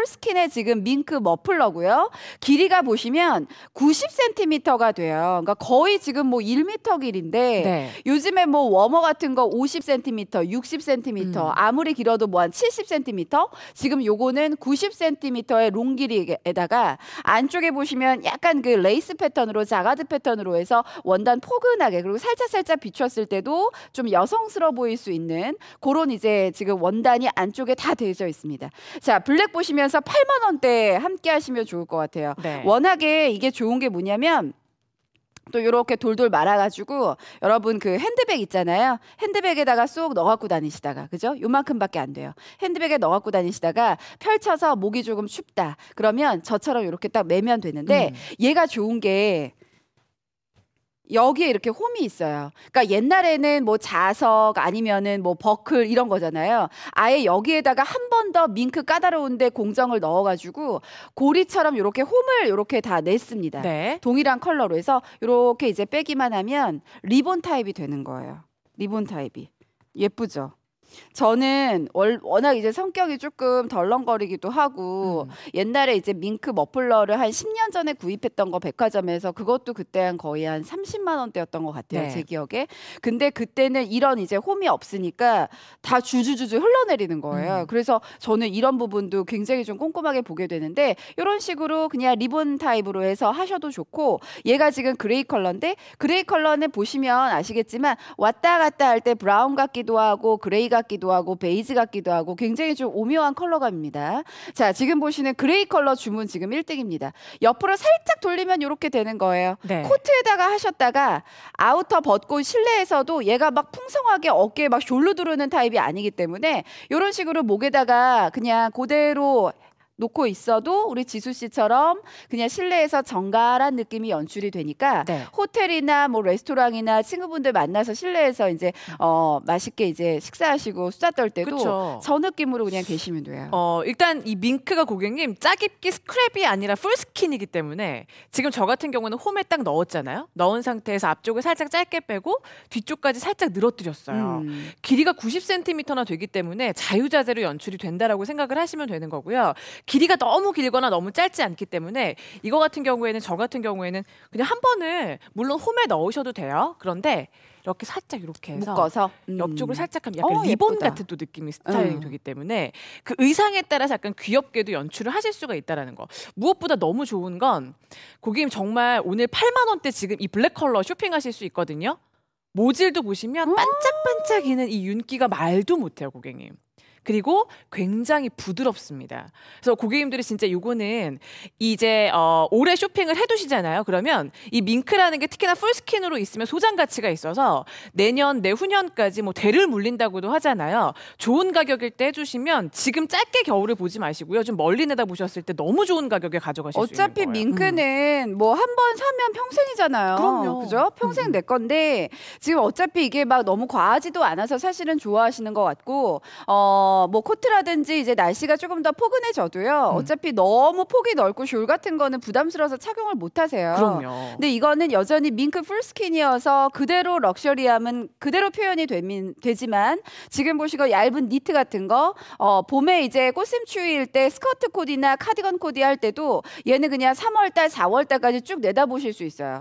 폴스킨의 지금 밍크 머플러고요. 길이가 보시면 90cm가 돼요. 그러니까 거의 지금 뭐 1m 길인데 네. 요즘에 뭐 워머 같은 거 50cm, 60cm 음. 아무리 길어도 뭐 한 70cm 지금 요거는 90cm의 롱 길이에다가 안쪽에 보시면 약간 그 레이스 패턴으로 자가드 패턴으로 해서 원단 포근하게 그리고 살짝 살짝 비췄을 때도 좀 여성스러워 보일 수 있는 그런 이제 지금 원단이 안쪽에 다 되어 있습니다. 자 블랙 보시면 그래서 8만 원대 함께 하시면 좋을 것 같아요. 네. 워낙에 이게 좋은 게 뭐냐면 또 이렇게 돌돌 말아가지고 여러분 그 핸드백 있잖아요. 핸드백에다가 쏙 넣어갖고 다니시다가 그죠? 요만큼밖에 안 돼요. 핸드백에 넣어갖고 다니시다가 펼쳐서 목이 조금 춥다. 그러면 저처럼 이렇게 딱 매면 되는데 음. 얘가 좋은 게 여기에 이렇게 홈이 있어요. 그러니까 옛날에는 뭐 자석 아니면은 뭐 버클 이런 거잖아요. 아예 여기에다가 한 번 더 밍크 까다로운데 공정을 넣어가지고 고리처럼 이렇게 홈을 이렇게 다 냈습니다. 네. 동일한 컬러로 해서 이렇게 이제 빼기만 하면 리본 타입이 되는 거예요. 리본 타입이 예쁘죠. 저는 월, 워낙 이제 성격이 조금 덜렁거리기도 하고 음. 옛날에 이제 밍크 머플러를 한 10년 전에 구입했던 거 백화점에서 그것도 그때 한 거의 한 30만 원대였던 것 같아요. 네. 제 기억에. 근데 그때는 이런 이제 홈이 없으니까 다 주주주주 흘러내리는 거예요. 음. 그래서 저는 이런 부분도 굉장히 좀 꼼꼼하게 보게 되는데 이런 식으로 그냥 리본 타입으로 해서 하셔도 좋고 얘가 지금 그레이 컬러인데 그레이 컬러는 보시면 아시겠지만 왔다 갔다 할 때 브라운 같기도 하고 그레이가 같기도 하고 베이지 같기도 하고 굉장히 좀 오묘한 컬러감입니다. 자, 지금 보시는 그레이 컬러 주문 지금 1등입니다. 옆으로 살짝 돌리면 이렇게 되는 거예요. 네. 코트에다가 하셨다가 아우터 벗고 실내에서도 얘가 막 풍성하게 어깨에 막 졸로 두르는 타입이 아니기 때문에 이런 식으로 목에다가 그냥 그대로 놓고 있어도 우리 지수 씨처럼 그냥 실내에서 정갈한 느낌이 연출이 되니까 네. 호텔이나 뭐 레스토랑이나 친구분들 만나서 실내에서 이제 어 맛있게 이제 식사하시고 수다 떨 때도 그쵸. 저 느낌으로 그냥 계시면 돼요. 어 일단 이 밍크가 고객님 짜깁기 스크랩이 아니라 풀스킨이기 때문에 지금 저 같은 경우는 홈에 딱 넣었잖아요. 넣은 상태에서 앞쪽을 살짝 짧게 빼고 뒤쪽까지 살짝 늘어뜨렸어요. 음. 길이가 90cm나 되기 때문에 자유자재로 연출이 된다라고 생각을 하시면 되는 거고요. 길이가 너무 길거나 너무 짧지 않기 때문에 이거 같은 경우에는 저 같은 경우에는 그냥 한 번을 물론 홈에 넣으셔도 돼요. 그런데 이렇게 살짝 이렇게 해서 묶어서 음. 옆쪽을 살짝 하면 약간 어, 리본 예쁘다. 같은 또 느낌이 스타일링 음. 되기 때문에 그 의상에 따라서 약간 귀엽게도 연출을 하실 수가 있다라는 거. 무엇보다 너무 좋은 건 고객님 정말 오늘 8만 원대 지금 이 블랙 컬러 쇼핑하실 수 있거든요. 모질도 보시면 음. 반짝반짝이는 이 윤기가 말도 못해요, 고객님. 그리고 굉장히 부드럽습니다. 그래서 고객님들이 진짜 요거는 이제 어, 오래 쇼핑을 해두시잖아요. 그러면 이 밍크라는 게 특히나 풀스킨으로 있으면 소장 가치가 있어서 내년 내후년까지 뭐 대를 물린다고도 하잖아요. 좋은 가격일 때 해주시면 지금 짧게 겨울을 보지 마시고요. 좀 멀리 내다보셨을 때 너무 좋은 가격에 가져가실 어차피 수 있는 거예요. 밍크는 음. 뭐한 번 사면 평생이잖아요. 그럼요. 그죠? 평생 음. 내 건데 지금 어차피 이게 막 너무 과하지도 않아서 사실은 좋아하시는 것 같고 어. 어, 뭐 코트라든지 이제 날씨가 조금 더 포근해져도요. 음. 어차피 너무 폭이 넓고 줄 같은 거는 부담스러워서 착용을 못 하세요. 그럼요. 근데 이거는 여전히 밍크 풀스킨이어서 그대로 럭셔리함은 그대로 표현이 되민, 되지만 지금 보시고 얇은 니트 같은 거 어, 봄에 이제 꽃샘 추위일 때 스커트 코디나 카디건 코디 할 때도 얘는 그냥 3월달, 4월달까지 쭉 내다보실 수 있어요.